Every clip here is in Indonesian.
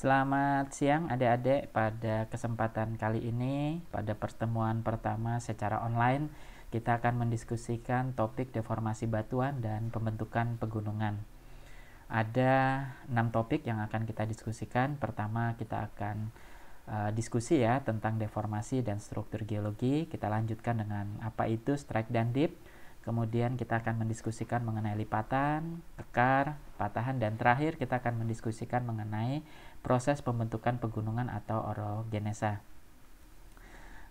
Selamat siang adik-adik pada kesempatan kali ini pada pertemuan pertama secara online kita akan mendiskusikan topik deformasi batuan dan pembentukan pegunungan. Ada enam topik yang akan kita diskusikan. Pertama kita akan uh, diskusi ya tentang deformasi dan struktur geologi. Kita lanjutkan dengan apa itu strike dan dip Kemudian kita akan mendiskusikan mengenai lipatan, tekar, patahan, dan terakhir kita akan mendiskusikan mengenai proses pembentukan pegunungan atau orogenesa.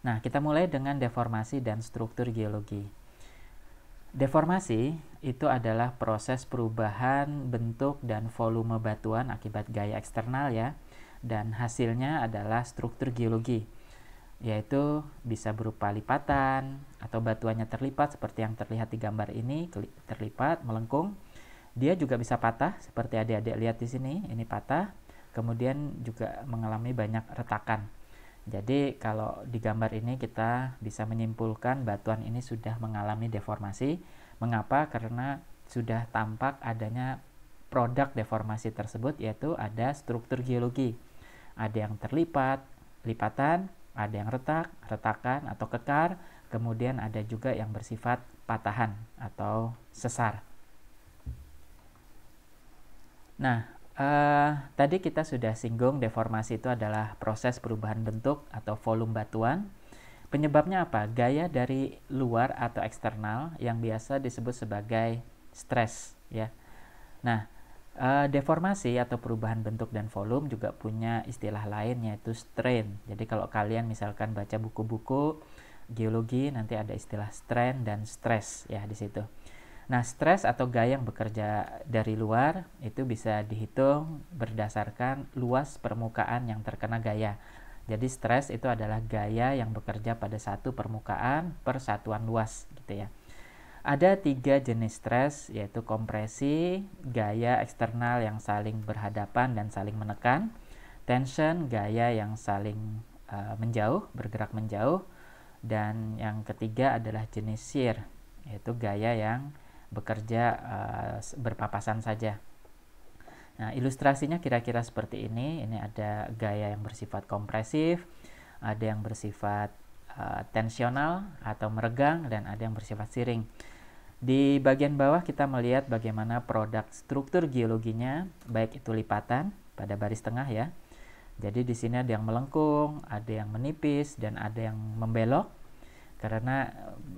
Nah, kita mulai dengan deformasi dan struktur geologi. Deformasi itu adalah proses perubahan bentuk dan volume batuan akibat gaya eksternal ya, dan hasilnya adalah struktur geologi yaitu bisa berupa lipatan atau batuannya terlipat seperti yang terlihat di gambar ini terlipat melengkung dia juga bisa patah seperti adik-adik lihat di sini ini patah kemudian juga mengalami banyak retakan jadi kalau di gambar ini kita bisa menyimpulkan batuan ini sudah mengalami deformasi mengapa karena sudah tampak adanya produk deformasi tersebut yaitu ada struktur geologi ada yang terlipat lipatan ada yang retak, retakan atau kekar, kemudian ada juga yang bersifat patahan atau sesar. Nah, eh, tadi kita sudah singgung deformasi itu adalah proses perubahan bentuk atau volume batuan. Penyebabnya apa? Gaya dari luar atau eksternal yang biasa disebut sebagai stres, ya. Nah, Uh, deformasi atau perubahan bentuk dan volume juga punya istilah lain yaitu strain. Jadi kalau kalian misalkan baca buku-buku geologi nanti ada istilah strain dan stress ya di situ. Nah, stress atau gaya yang bekerja dari luar itu bisa dihitung berdasarkan luas permukaan yang terkena gaya. Jadi stress itu adalah gaya yang bekerja pada satu permukaan per satuan luas gitu ya. Ada tiga jenis stres, yaitu kompresi, gaya eksternal yang saling berhadapan dan saling menekan, tension, gaya yang saling uh, menjauh, bergerak menjauh, dan yang ketiga adalah jenis shear, yaitu gaya yang bekerja uh, berpapasan saja. Nah, ilustrasinya kira-kira seperti ini. Ini ada gaya yang bersifat kompresif, ada yang bersifat Eh, tensional atau meregang dan ada yang bersifat siring. Di bagian bawah kita melihat bagaimana produk struktur geologinya, baik itu lipatan pada baris tengah ya. Jadi di sini ada yang melengkung, ada yang menipis, dan ada yang membelok karena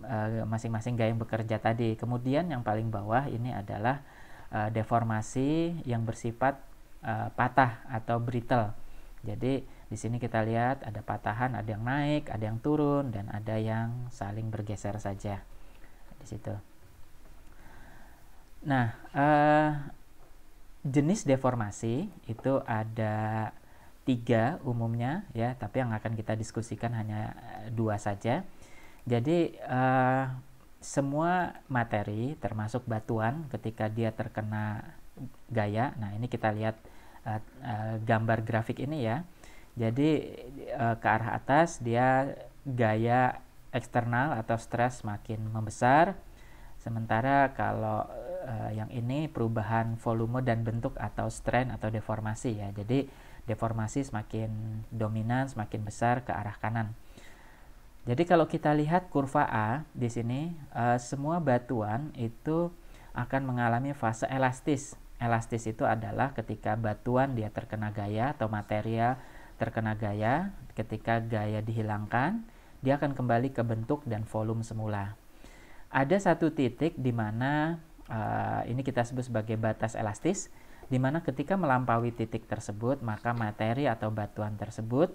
eh, masing-masing gaya yang bekerja tadi. Kemudian yang paling bawah ini adalah uh, deformasi yang bersifat uh, patah atau brittle. Jadi di sini kita lihat ada patahan, ada yang naik, ada yang turun, dan ada yang saling bergeser saja di situ. Nah, eh, jenis deformasi itu ada tiga umumnya ya, tapi yang akan kita diskusikan hanya eh, dua saja. Jadi eh, semua materi termasuk batuan ketika dia terkena gaya. Nah, ini kita lihat eh, eh, gambar grafik ini ya jadi uh, ke arah atas dia gaya eksternal atau stres makin membesar. Sementara kalau uh, yang ini perubahan volume dan bentuk atau strain atau deformasi ya. Jadi deformasi semakin dominan, semakin besar ke arah kanan. Jadi kalau kita lihat kurva A di sini uh, semua batuan itu akan mengalami fase elastis. Elastis itu adalah ketika batuan dia terkena gaya atau material terkena gaya, ketika gaya dihilangkan, dia akan kembali ke bentuk dan volume semula. Ada satu titik di mana uh, ini kita sebut sebagai batas elastis, di mana ketika melampaui titik tersebut, maka materi atau batuan tersebut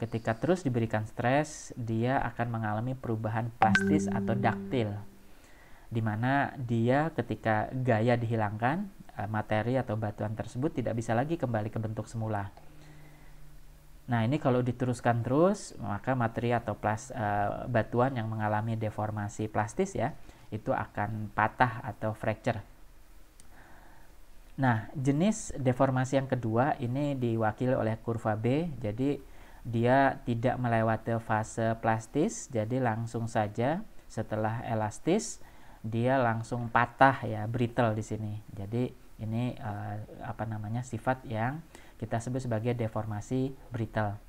ketika terus diberikan stres, dia akan mengalami perubahan plastis atau daktil. Di mana dia ketika gaya dihilangkan, eh, materi atau batuan tersebut tidak bisa lagi kembali ke bentuk semula. Nah, ini kalau diteruskan terus, maka materi atau plas, uh, batuan yang mengalami deformasi plastis ya, itu akan patah atau fracture. Nah, jenis deformasi yang kedua ini diwakili oleh kurva B. Jadi, dia tidak melewati fase plastis, jadi langsung saja setelah elastis dia langsung patah ya, brittle di sini. Jadi, ini uh, apa namanya sifat yang kita sebut sebagai deformasi brittle.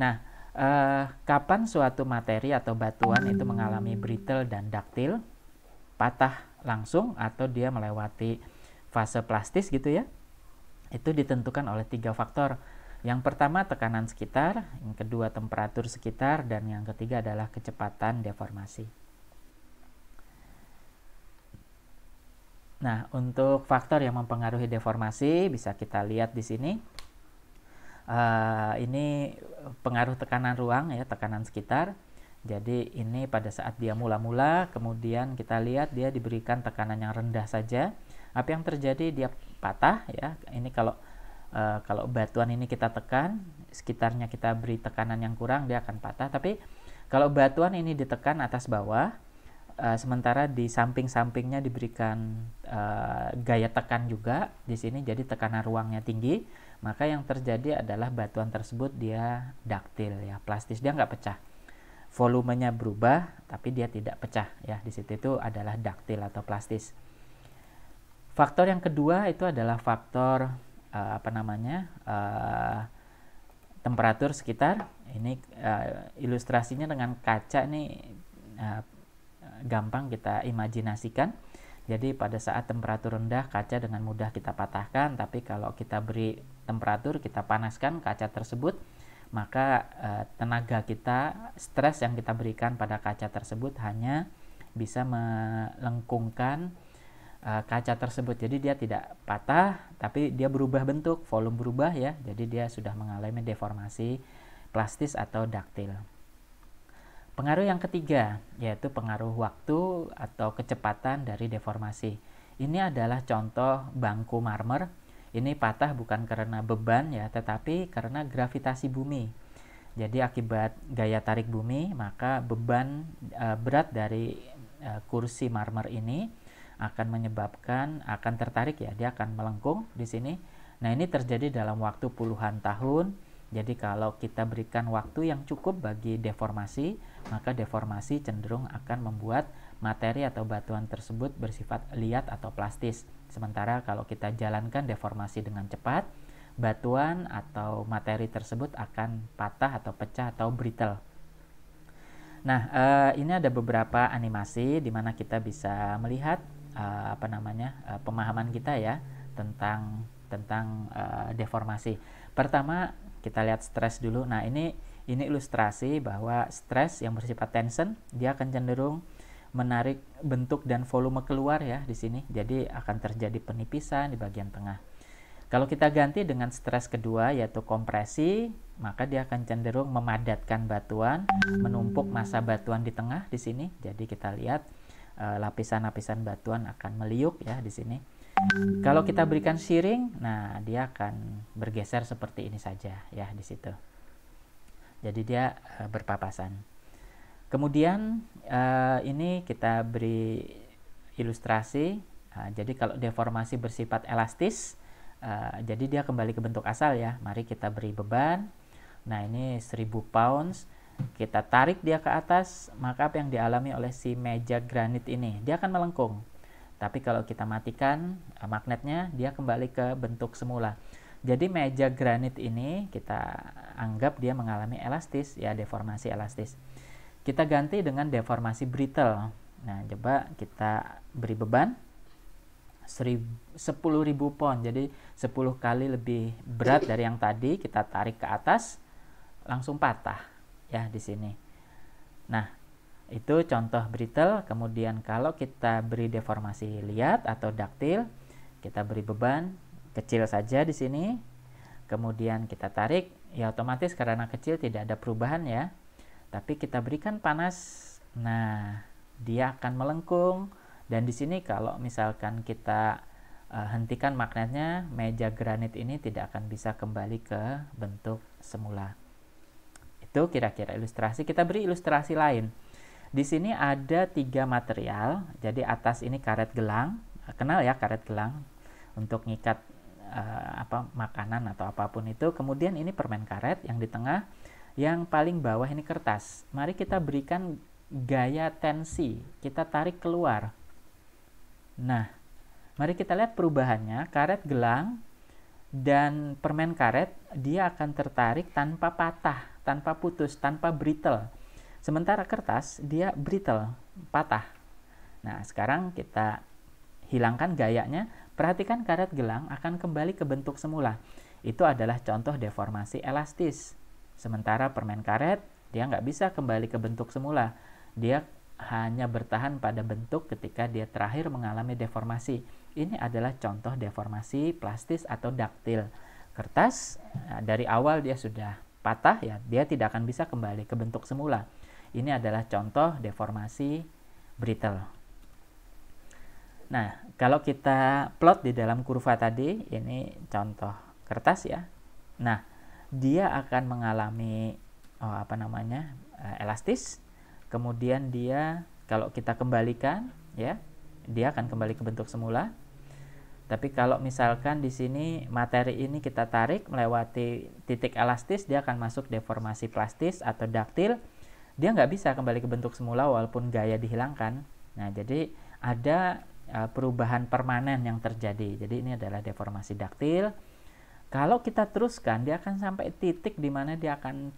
Nah, eh, kapan suatu materi atau batuan itu mengalami brittle dan daktil? Patah langsung atau dia melewati fase plastis gitu ya? Itu ditentukan oleh tiga faktor. Yang pertama tekanan sekitar, yang kedua temperatur sekitar, dan yang ketiga adalah kecepatan deformasi. Nah, untuk faktor yang mempengaruhi deformasi bisa kita lihat di sini. Eh, ini pengaruh tekanan ruang ya tekanan sekitar jadi ini pada saat dia mula-mula kemudian kita lihat dia diberikan tekanan yang rendah saja apa yang terjadi dia patah ya ini kalau uh, kalau batuan ini kita tekan sekitarnya kita beri tekanan yang kurang dia akan patah tapi kalau batuan ini ditekan atas bawah Eh, sementara di samping-sampingnya diberikan uh, gaya tekan juga di sini jadi tekanan ruangnya tinggi maka yang terjadi adalah batuan tersebut dia daktil ya plastis dia nggak pecah volumenya berubah tapi dia tidak pecah ya di situ itu adalah daktil atau plastis faktor yang kedua itu adalah faktor uh, apa namanya uh, temperatur sekitar ini uh, ilustrasinya dengan kaca nih gampang kita imajinasikan. Jadi pada saat temperatur rendah kaca dengan mudah kita patahkan, tapi kalau kita beri temperatur kita panaskan kaca tersebut, maka e, tenaga kita, stres yang kita berikan pada kaca tersebut hanya bisa melengkungkan e, kaca tersebut. Jadi dia tidak patah, tapi dia berubah bentuk, volume berubah ya. Jadi dia sudah mengalami deformasi plastis atau daktil. Pengaruh yang ketiga yaitu pengaruh waktu atau kecepatan dari deformasi. Ini adalah contoh bangku marmer. Ini patah bukan karena beban ya, tetapi karena gravitasi bumi. Jadi akibat gaya tarik bumi, maka beban e, berat dari e, kursi marmer ini akan menyebabkan akan tertarik ya, dia akan melengkung di sini. Nah, ini terjadi dalam waktu puluhan tahun jadi kalau kita berikan waktu yang cukup bagi deformasi, maka deformasi cenderung akan membuat materi atau batuan tersebut bersifat liat atau plastis. Sementara kalau kita jalankan deformasi dengan cepat, batuan atau materi tersebut akan patah atau pecah atau brittle. Nah, eh, ini ada beberapa animasi di mana kita bisa melihat eh, apa namanya eh, pemahaman kita ya tentang tentang deformasi. Pertama, kita lihat stres dulu. Nah, ini ini ilustrasi bahwa stres yang bersifat tension dia akan cenderung menarik bentuk dan volume keluar ya di sini. Jadi akan terjadi penipisan di bagian tengah. Kalau kita ganti dengan stres kedua yaitu kompresi, maka dia akan cenderung memadatkan batuan, menumpuk massa batuan di tengah di sini. Jadi kita lihat eh, lapisan-lapisan batuan akan meliuk ya di sini. Kalau kita berikan siring, nah dia akan bergeser seperti ini saja ya di situ. Jadi dia e, berpapasan. Kemudian e, ini kita beri ilustrasi. E, jadi kalau deformasi bersifat elastis, e, jadi dia kembali ke bentuk asal ya. Mari kita beri beban. Nah ini 1000 pounds kita tarik dia ke atas, maka apa yang dialami oleh si meja granit ini, dia akan melengkung. Tapi kalau kita matikan eh, magnetnya, dia kembali ke bentuk semula. Jadi meja granit ini kita anggap dia mengalami elastis, ya deformasi elastis. Kita ganti dengan deformasi brittle. Nah, coba kita beri beban 10.000 pon. Jadi 10 kali lebih berat dari yang tadi, kita tarik ke atas langsung patah ya di sini. Nah, itu contoh brittle. Kemudian kalau kita beri deformasi liat atau daktil, kita beri beban kecil saja di sini. Kemudian kita tarik, ya otomatis karena kecil tidak ada perubahan ya. Tapi kita berikan panas. Nah, dia akan melengkung dan di sini kalau misalkan kita uh, hentikan magnetnya, meja granit ini tidak akan bisa kembali ke bentuk semula. Itu kira-kira ilustrasi. Kita beri ilustrasi lain. Di sini ada tiga material. Jadi atas ini karet gelang, kenal ya karet gelang untuk ngikat uh, apa makanan atau apapun itu. Kemudian ini permen karet yang di tengah, yang paling bawah ini kertas. Mari kita berikan gaya tensi, kita tarik keluar. Nah, mari kita lihat perubahannya. Karet gelang dan permen karet dia akan tertarik tanpa patah, tanpa putus, tanpa brittle Sementara kertas dia brittle, patah. Nah, sekarang kita hilangkan gayanya, perhatikan karet gelang akan kembali ke bentuk semula. Itu adalah contoh deformasi elastis. Sementara permen karet, dia nggak bisa kembali ke bentuk semula. Dia hanya bertahan pada bentuk ketika dia terakhir mengalami deformasi. Ini adalah contoh deformasi plastis atau daktil. Kertas eh, dari awal dia sudah patah ya, dia tidak akan bisa kembali ke bentuk semula. Ini adalah contoh deformasi brittle. Nah, kalau kita plot di dalam kurva tadi, ini contoh kertas ya. Nah, dia akan mengalami oh, apa namanya eh, elastis. Kemudian dia kalau kita kembalikan ya, dia akan kembali ke bentuk semula. Tapi kalau misalkan di sini materi ini kita tarik melewati titik elastis, dia akan masuk deformasi plastis atau daktil dia nggak bisa kembali ke bentuk semula walaupun gaya dihilangkan. Nah, jadi ada uh, perubahan permanen yang terjadi. Jadi ini adalah deformasi daktil. Kalau kita teruskan, dia akan sampai titik di mana dia akan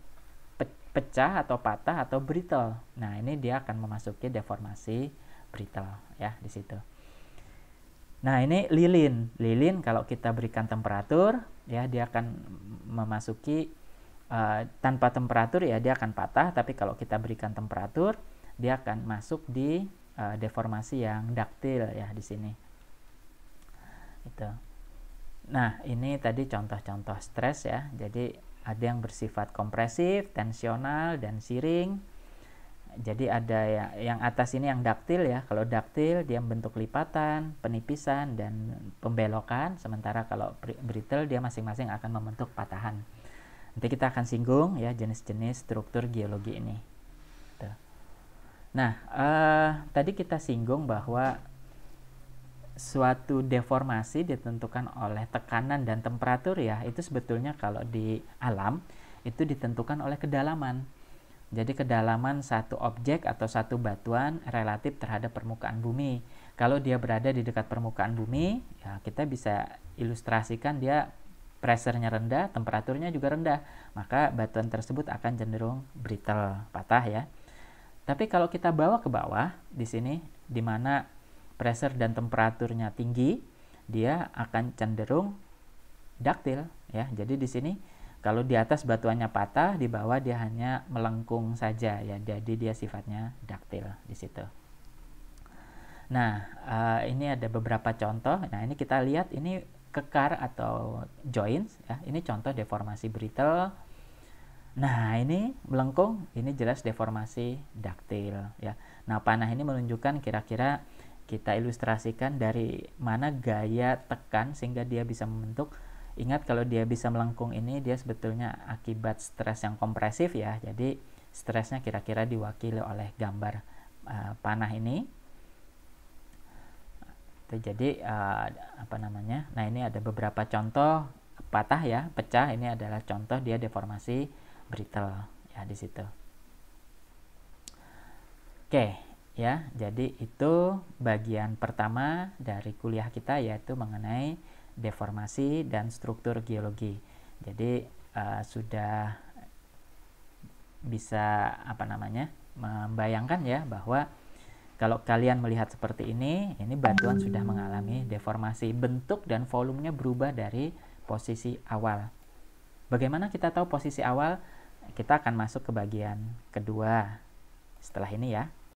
pecah atau patah atau brittle. Nah, ini dia akan memasuki deformasi brittle ya di situ. Nah, ini lilin. Lilin kalau kita berikan temperatur, ya dia akan memasuki Eh, tanpa temperatur ya dia akan patah, tapi kalau kita berikan temperatur dia akan masuk di uh, deformasi yang daktil ya di sini. Itu. Nah, ini tadi contoh-contoh stres ya. Jadi ada yang bersifat kompresif, tensional dan siring Jadi ada ya, yang atas ini yang daktil ya. Kalau daktil dia membentuk lipatan, penipisan dan pembelokan, sementara kalau brittle dia masing-masing akan membentuk patahan. Nanti kita akan singgung ya jenis-jenis struktur geologi ini. Nah, uh, tadi kita singgung bahwa suatu deformasi ditentukan oleh tekanan dan temperatur ya. Itu sebetulnya kalau di alam itu ditentukan oleh kedalaman. Jadi kedalaman satu objek atau satu batuan relatif terhadap permukaan bumi. Kalau dia berada di dekat permukaan bumi, ya kita bisa ilustrasikan dia pressure-nya rendah, temperaturnya juga rendah, maka batuan tersebut akan cenderung brittle, patah ya. Tapi kalau kita bawa ke bawah, di sini di mana pressure dan temperaturnya tinggi, dia akan cenderung daktil ya. Jadi di sini kalau di atas batuannya patah, di bawah dia hanya melengkung saja ya. Jadi dia sifatnya daktil di situ. Nah, eh, ini ada beberapa contoh. Nah, ini kita lihat ini kekar atau joints ya. ini contoh deformasi brittle nah ini melengkung ini jelas deformasi daktil ya nah panah ini menunjukkan kira-kira kita ilustrasikan dari mana gaya tekan sehingga dia bisa membentuk ingat kalau dia bisa melengkung ini dia sebetulnya akibat stres yang kompresif ya jadi stresnya kira-kira diwakili oleh gambar uh, panah ini Gitu. jadi uh, apa namanya nah ini ada beberapa contoh patah ya pecah ini adalah contoh dia deformasi brittle ya di situ oke ya jadi itu bagian pertama dari kuliah kita yaitu mengenai deformasi dan struktur geologi jadi uh, sudah bisa apa namanya membayangkan ya bahwa kalau kalian melihat seperti ini, ini batuan sudah mengalami deformasi. Bentuk dan volumenya berubah dari posisi awal. Bagaimana kita tahu posisi awal? Kita akan masuk ke bagian kedua setelah ini ya.